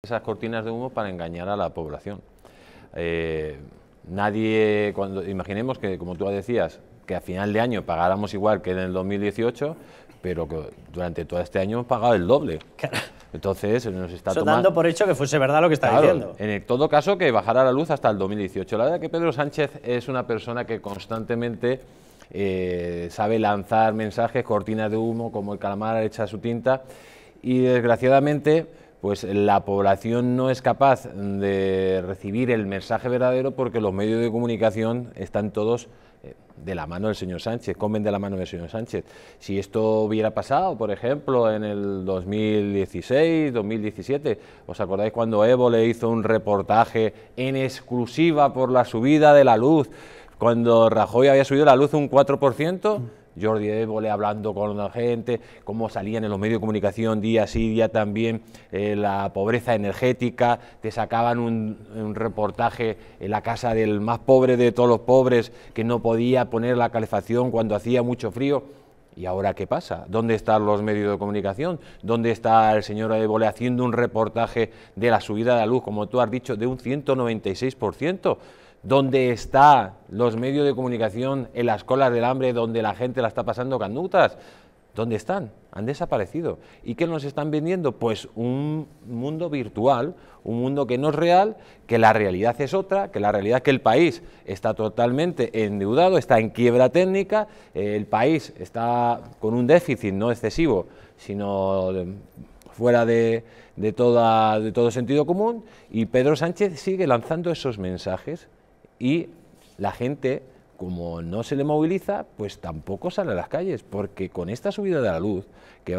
esas cortinas de humo para engañar a la población. Eh, nadie, cuando imaginemos que, como tú decías, que a final de año pagáramos igual que en el 2018, pero que durante todo este año hemos pagado el doble. Entonces nos está tomando... por hecho que fuese verdad lo que está diciendo. En todo caso, que bajara la luz hasta el 2018. La verdad que Pedro Sánchez es una persona que constantemente eh, sabe lanzar mensajes, cortinas de humo, como el calamar echa su tinta, y desgraciadamente pues la población no es capaz de recibir el mensaje verdadero porque los medios de comunicación están todos eh, de la mano del señor Sánchez, comen de la mano del señor Sánchez. Si esto hubiera pasado, por ejemplo, en el 2016, 2017, ¿os acordáis cuando Evo le hizo un reportaje en exclusiva por la subida de la luz? Cuando Rajoy había subido la luz un 4%, Jordi Évole hablando con la gente, cómo salían en los medios de comunicación día sí, día también eh, la pobreza energética, te sacaban un, reportaje en la casa del más pobre de todos los pobres que no podía poner la calefacción cuando hacía mucho frío. ¿Y ahora qué pasa? ¿Dónde están los medios de comunicación? ¿Dónde está el señor Évole haciendo un reportaje de la subida de la luz, como tú has dicho, de un 196%? ¿Dónde están los medios de comunicación en las colas del hambre, donde la gente la está pasando canutas. ¿Dónde están? Han desaparecido. ¿Y qué nos están vendiendo? Pues un mundo virtual, un mundo que no es real, que la realidad es otra, que la realidad es que el país está totalmente endeudado, está en quiebra técnica, eh, el país está con un déficit no excesivo, sino eh, fuera de, de, toda, de todo sentido común, y Pedro Sánchez sigue lanzando esos mensajes y la gente, como no se le moviliza, pues tampoco sale a las calles, porque con esta subida de la luz, que va